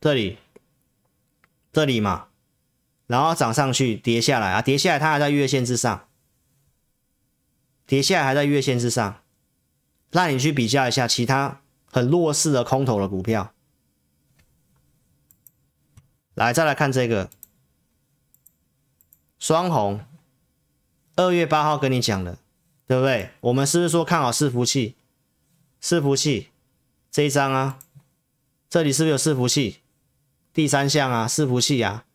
这里。这里嘛，然后涨上去，跌下来啊，跌下来它还在月线之上，跌下来还在月线之上，那你去比较一下其他很弱势的空头的股票。来，再来看这个双红，二月八号跟你讲的，对不对？我们是不是说看好伺服器？伺服器这一张啊，这里是不是有伺服器？第三项啊，伺服器啊，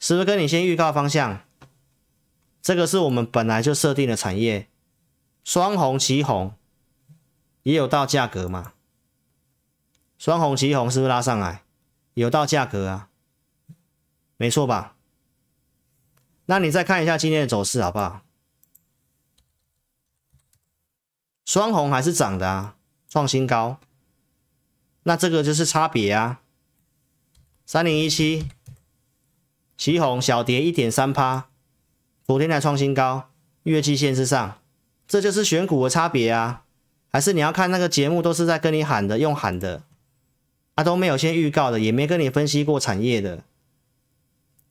是不是跟你先预告方向？这个是我们本来就设定的产业，双红旗红，也有到价格嘛？双红旗红是不是拉上来？有到价格啊？没错吧？那你再看一下今天的走势好不好？双红还是涨的啊，创新高，那这个就是差别啊。三零一七，旗红小跌一点三趴，昨天才创新高，月季线之上，这就是选股的差别啊！还是你要看那个节目都是在跟你喊的，用喊的，他都没有先预告的，也没跟你分析过产业的，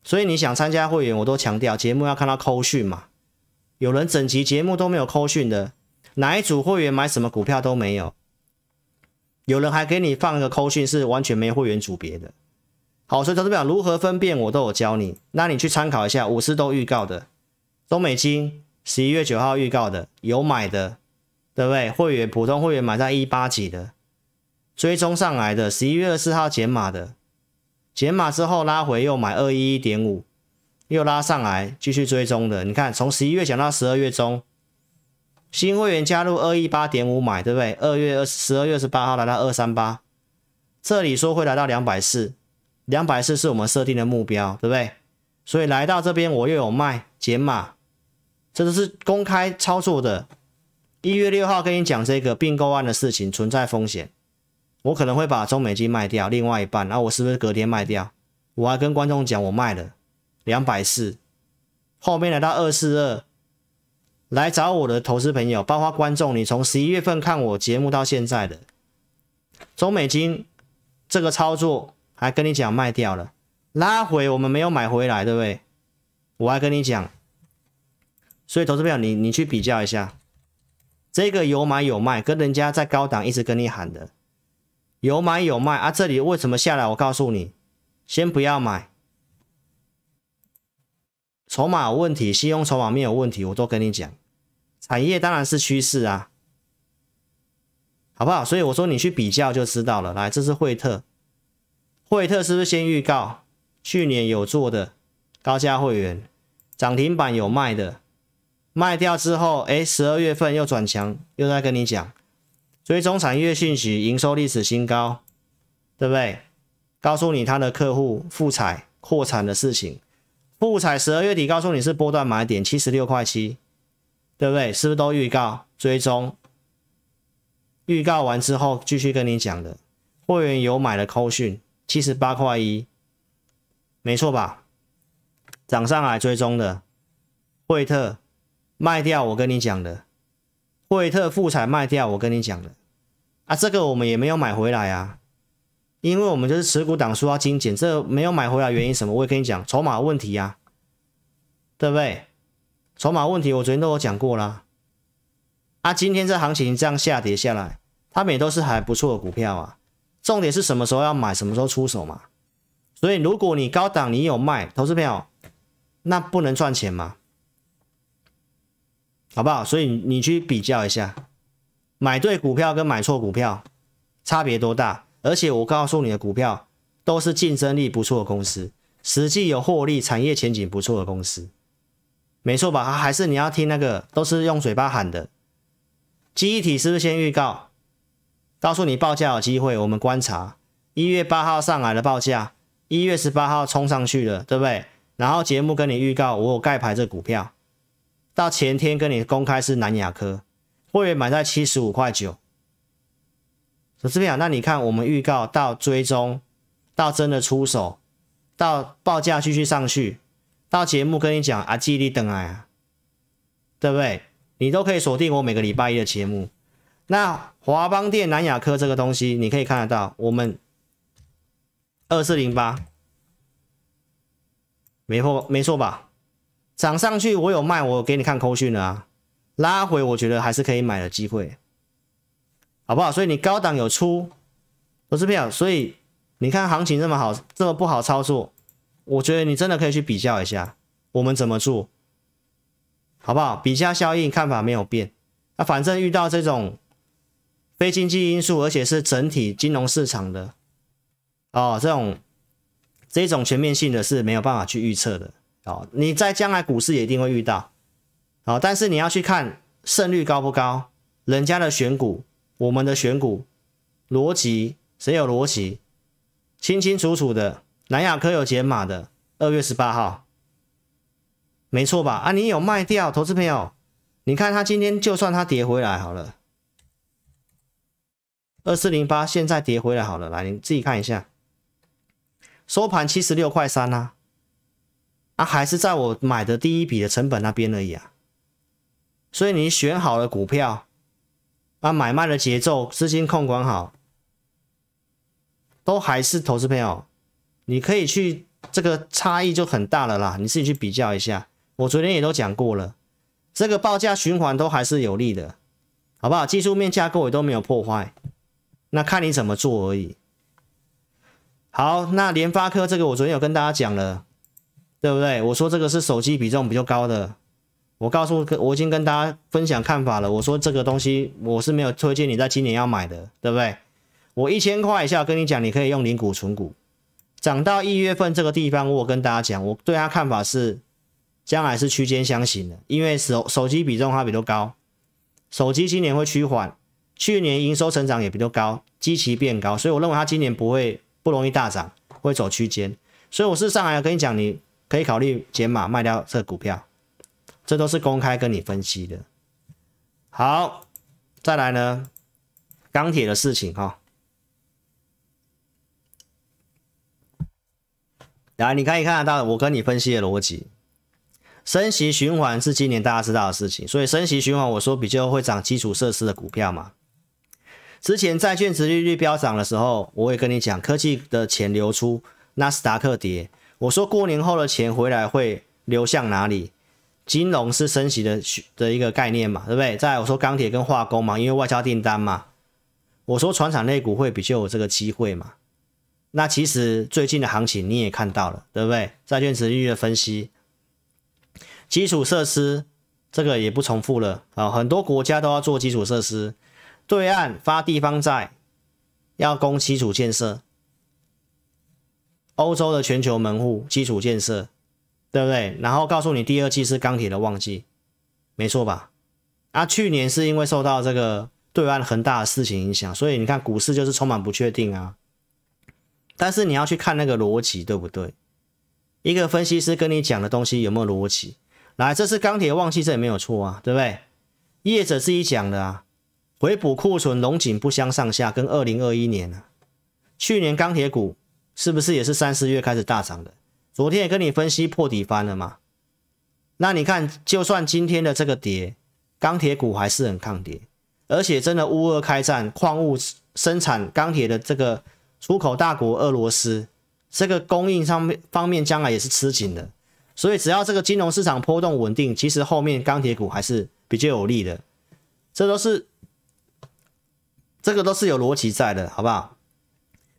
所以你想参加会员，我都强调节目要看到扣讯嘛。有人整集节目都没有扣讯的，哪一组会员买什么股票都没有，有人还给你放一个扣讯是完全没会员组别的。好，所以投资表如何分辨我都有教你，那你去参考一下，我是都预告的，中美金十一月九号预告的，有买的，对不对？会员普通会员买在一八几的，追踪上来的，十一月二十四号减码的，减码之后拉回又买二一一点五，又拉上来继续追踪的，你看从十一月讲到十二月中，新会员加入二一八点五买，对不对？二月二十二月十八号来到二三八，这里说会来到两百四。两百四是我们设定的目标，对不对？所以来到这边，我又有卖减码，这都是公开操作的。一月六号跟你讲这个并购案的事情存在风险，我可能会把中美金卖掉另外一半，然后我是不是隔天卖掉？我还跟观众讲我卖了两百四，后面来到二四二，来找我的投资朋友，包括观众，你从十一月份看我节目到现在的中美金这个操作。来跟你讲，卖掉了，拉回我们没有买回来，对不对？我还跟你讲，所以投资票你你去比较一下，这个有买有卖，跟人家在高档一直跟你喊的有买有卖啊，这里为什么下来？我告诉你，先不要买，筹码有问题，信用筹码没有问题，我都跟你讲，产业当然是趋势啊，好不好？所以我说你去比较就知道了。来，这是惠特。惠特是不是先预告去年有做的高价会员涨停板有卖的卖掉之后，哎，十二月份又转强，又在跟你讲追踪产业讯息，营收历史新高，对不对？告诉你他的客户复彩扩产的事情，复彩十二月底告诉你是波段买点七十六块七，对不对？是不是都预告追踪？预告完之后继续跟你讲的会员有买的扣讯。七十八块一，没错吧？涨上来追踪的，惠特卖掉，我跟你讲的，惠特复彩卖掉，我跟你讲的。啊，这个我们也没有买回来啊，因为我们就是持股党说要精简，这没有买回来原因什么，我也跟你讲，筹码问题呀，对不对？筹码问题我昨天都有讲过啦。啊，今天这行情这样下跌下来，他们也都是还不错的股票啊。重点是什么时候要买，什么时候出手嘛？所以如果你高档你有卖，投资朋友，那不能赚钱嘛？好不好？所以你去比较一下，买对股票跟买错股票差别多大？而且我告诉你的股票都是竞争力不错的公司，实际有获利、产业前景不错的公司，没错吧？还是你要听那个都是用嘴巴喊的，记忆体是不是先预告？告诉你报价有机会，我们观察一月八号上来的报价，一月十八号冲上去了，对不对？然后节目跟你预告我有盖牌这股票，到前天跟你公开是南亚科，会员买在七十五块九。主持人讲，那你看我们预告到追踪，到真的出手，到报价继续上去，到节目跟你讲阿基力等来啊，对不对？你都可以锁定我每个礼拜一的节目。那华邦电、南亚科这个东西，你可以看得到，我们二四零八，没错，没错吧？涨上去我有卖，我给你看扣讯的啊。拉回，我觉得还是可以买的机会，好不好？所以你高档有出，不是票，所以你看行情这么好，这么不好操作，我觉得你真的可以去比较一下，我们怎么做，好不好？比较效应看法没有变，那反正遇到这种。非经济因素，而且是整体金融市场的哦，这种这种全面性的是没有办法去预测的哦。你在将来股市也一定会遇到哦，但是你要去看胜率高不高，人家的选股，我们的选股逻辑，谁有逻辑？清清楚楚的，南亚科有解码的？二月十八号，没错吧？啊，你有卖掉，投资朋友，你看他今天就算他跌回来好了。二四零八，现在跌回来好了。来，你自己看一下，收盘七十六块三呐，啊，还是在我买的第一笔的成本那边而已啊。所以你选好了股票，啊，买卖的节奏、资金控管好，都还是投资朋友，你可以去这个差异就很大了啦。你自己去比较一下，我昨天也都讲过了，这个报价循环都还是有利的，好不好？技术面架构也都没有破坏。那看你怎么做而已。好，那联发科这个我昨天有跟大家讲了，对不对？我说这个是手机比重比较高的，我告诉，我已经跟大家分享看法了。我说这个东西我是没有推荐你在今年要买的，对不对？我一千块以下跟你讲，你可以用零股存股。涨到一月份这个地方，我跟大家讲，我对它看法是将来是区间箱型的，因为手手机比重它比较高，手机今年会趋缓。去年营收成长也比较高，基期变高，所以我认为它今年不会不容易大涨，会走区间。所以我是上来要跟你讲，你可以考虑减码卖掉这股票，这都是公开跟你分析的。好，再来呢，钢铁的事情哈，来你可以看得到我跟你分析的逻辑，升息循环是今年大家知道的事情，所以升息循环我说比较会涨基础设施的股票嘛。之前债券值利率飙涨的时候，我也跟你讲，科技的钱流出纳斯达克跌。我说过年后的钱回来会流向哪里？金融是升息的的一个概念嘛，对不对？再我说钢铁跟化工嘛，因为外交订单嘛。我说船厂类股会比较有这个机会嘛。那其实最近的行情你也看到了，对不对？债券值利率的分析，基础设施这个也不重复了啊，很多国家都要做基础设施。对岸发地方债，要攻基础建设。欧洲的全球门户，基础建设，对不对？然后告诉你，第二季是钢铁的旺季，没错吧？啊，去年是因为受到这个对岸恒大的事情影响，所以你看股市就是充满不确定啊。但是你要去看那个逻辑，对不对？一个分析师跟你讲的东西有没有逻辑？来，这是钢铁旺季，这也没有错啊，对不对？业者自己讲的啊。回补库存，龙井不相上下，跟二零二一年呢，去年钢铁股是不是也是三四月开始大涨的？昨天也跟你分析破底翻了嘛？那你看，就算今天的这个跌，钢铁股还是很抗跌，而且真的乌俄开战，矿物生产钢铁的这个出口大国俄罗斯，这个供应上面方面将来也是吃紧的，所以只要这个金融市场波动稳定，其实后面钢铁股还是比较有利的，这都是。这个都是有逻辑在的，好不好？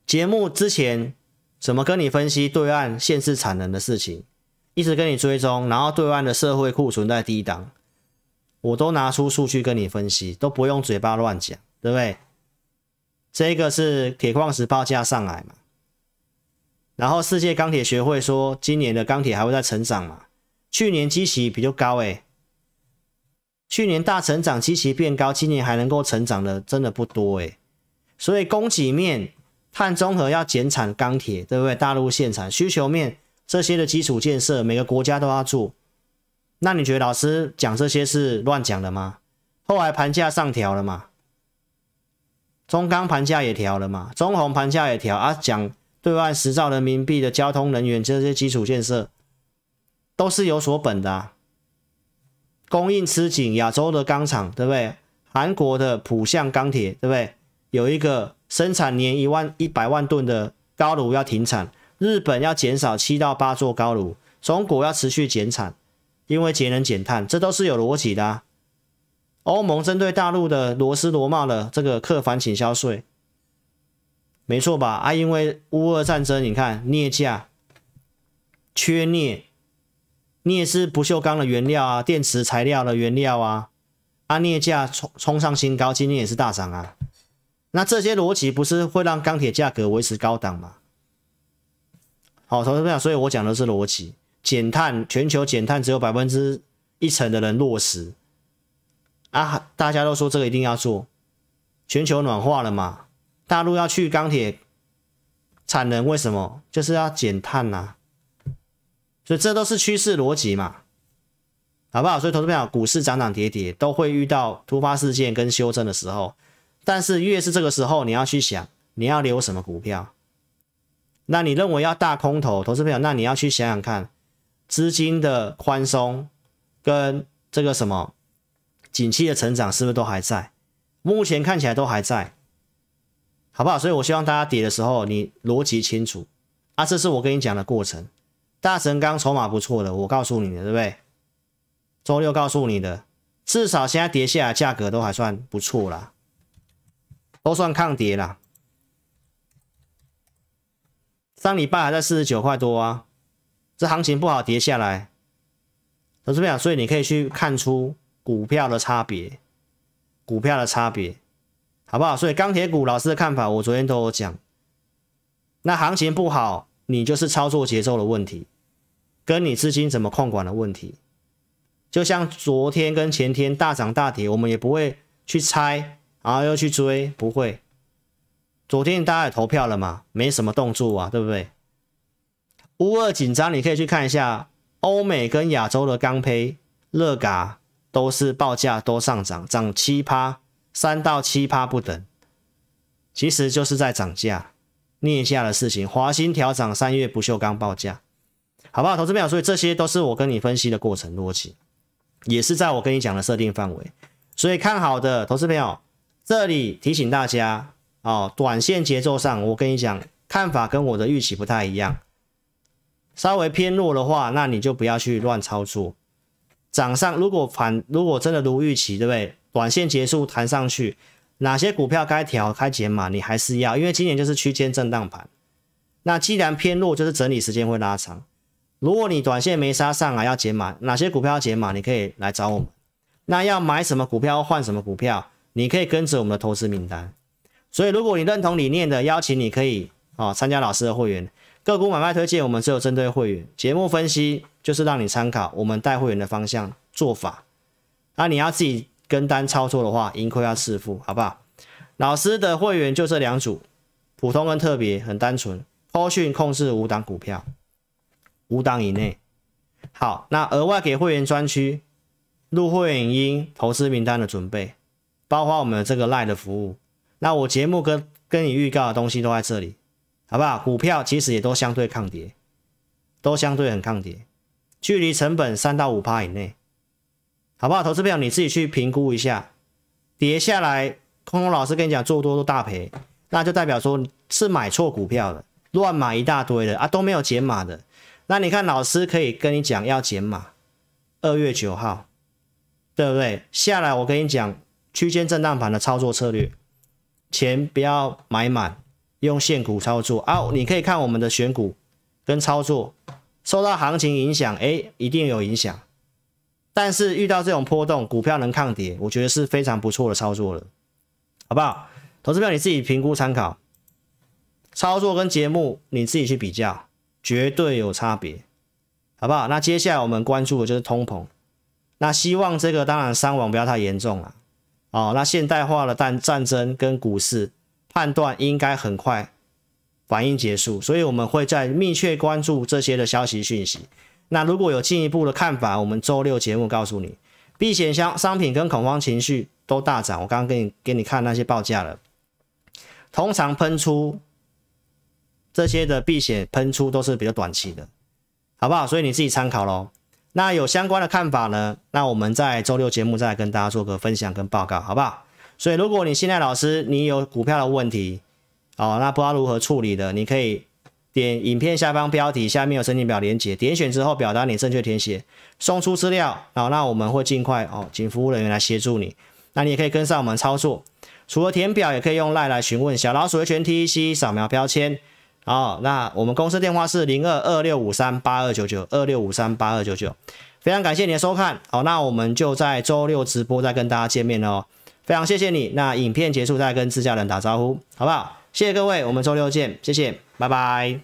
节目之前怎么跟你分析对岸限制产能的事情，一直跟你追踪，然后对岸的社会库存在低档，我都拿出数据跟你分析，都不用嘴巴乱讲，对不对？这个是铁矿石报价上来嘛，然后世界钢铁学会说今年的钢铁还会再成长嘛，去年基期比较高诶。去年大成长，周期变高，今年还能够成长的真的不多哎。所以供给面，碳中和要减产钢铁，对不对？大陆限产，需求面这些的基础建设，每个国家都要做。那你觉得老师讲这些是乱讲的吗？后来盘价上调了嘛？中钢盘价也调了嘛？中宏盘价也调啊？讲对外十兆人民币的交通、能源这些基础建设，都是有所本的。供应吃紧，亚洲的钢厂对不对？韩国的浦项钢铁对不对？有一个生产年一万一百万吨的高炉要停产，日本要减少七到八座高炉，中国要持续减产，因为节能减碳，这都是有逻辑的。啊。欧盟针对大陆的螺丝螺帽的这个客反倾销税，没错吧？啊，因为乌俄战争，你看镍价缺镍。镍也是不锈钢的原料啊，电池材料的原料啊，啊镍价冲冲上新高，今天也是大涨啊。那这些逻辑不是会让钢铁价格维持高档吗？好，同事讲，所以我讲的是逻辑，减碳，全球减碳只有百分之一成的人落实啊，大家都说这个一定要做，全球暖化了嘛，大陆要去钢铁产能，为什么？就是要减碳呐。所以这都是趋势逻辑嘛，好不好？所以投资朋友，股市涨涨跌跌都会遇到突发事件跟修正的时候，但是越是这个时候，你要去想你要留什么股票。那你认为要大空头，投资朋友，那你要去想想看，资金的宽松跟这个什么景气的成长是不是都还在？目前看起来都还在，好不好？所以我希望大家跌的时候你逻辑清楚啊，这是我跟你讲的过程。大神刚筹码不错的，我告诉你的，对不对？周六告诉你的，至少现在跌下来价格都还算不错啦，都算抗跌啦。上礼拜还在四十九块多啊，这行情不好跌下来，同志们，所以你可以去看出股票的差别，股票的差别，好不好？所以钢铁股老师的看法，我昨天都有讲。那行情不好，你就是操作节奏的问题。跟你资金怎么控管的问题，就像昨天跟前天大涨大跌，我们也不会去猜，然后又去追，不会。昨天大家也投票了嘛，没什么动作啊，对不对？乌二紧张，你可以去看一下欧美跟亚洲的钢坯热轧，都是报价都上涨，涨七趴，三到七趴不等，其实就是在涨价，念一下的事情。华兴调涨三月不锈钢报价。好不好，投资朋友？所以这些都是我跟你分析的过程逻辑，也是在我跟你讲的设定范围。所以看好的投资朋友，这里提醒大家哦，短线节奏上，我跟你讲看法跟我的预期不太一样，稍微偏弱的话，那你就不要去乱操作。涨上如果反，如果真的如预期，对不对？短线结束弹上去，哪些股票该调、开减码，你还是要，因为今年就是区间震荡盘。那既然偏弱，就是整理时间会拉长。如果你短线没杀上来要解码，哪些股票要解码？你可以来找我们。那要买什么股票，换什么股票？你可以跟着我们的投资名单。所以，如果你认同理念的，邀请你可以啊参加老师的会员个股买卖推荐，我们只有针对会员。节目分析就是让你参考，我们带会员的方向做法。那你要自己跟单操作的话，盈亏要自负，好不好？老师的会员就这两组，普通跟特别，很单纯。通讯控制五档股票。五档以内，好，那额外给会员专区，录会员音、投资名单的准备，包括我们的这个赖的服务。那我节目跟跟你预告的东西都在这里，好不好？股票其实也都相对抗跌，都相对很抗跌，距离成本三到五趴以内，好不好？投资票你自己去评估一下，跌下来，空空老师跟你讲，做多都大赔，那就代表说是买错股票了，乱买一大堆的啊，都没有解码的。那你看，老师可以跟你讲要减码，二月九号，对不对？下来我跟你讲区间震荡盘的操作策略，钱不要买满，用现股操作啊。你可以看我们的选股跟操作，受到行情影响，哎，一定有影响。但是遇到这种波动，股票能抗跌，我觉得是非常不错的操作了，好不好？投资票你自己评估参考，操作跟节目你自己去比较。绝对有差别，好不好？那接下来我们关注的就是通膨，那希望这个当然伤亡不要太严重了。哦，那现代化了，但战争跟股市判断应该很快反应结束，所以我们会在密切关注这些的消息讯息。那如果有进一步的看法，我们周六节目告诉你。避险箱商品跟恐慌情绪都大涨，我刚刚给你给你看那些报价了，通常喷出。这些的避险喷出都是比较短期的，好不好？所以你自己参考喽。那有相关的看法呢？那我们在周六节目再跟大家做个分享跟报告，好不好？所以如果你现在老师你有股票的问题，哦，那不知道如何处理的，你可以点影片下方标题下面有申请表连接，点选之后表达你正确填写，送出资料，好，那我们会尽快哦，请服务人员来协助你。那你也可以跟上我们操作，除了填表也可以用赖来询问小老鼠的全 T E C 扫描标签。好，那我们公司电话是零二二六五三八二九九二六五三八二九九，非常感谢你的收看。好，那我们就在周六直播再跟大家见面哦，非常谢谢你，那影片结束再跟自家人打招呼，好不好？谢谢各位，我们周六见，谢谢，拜拜。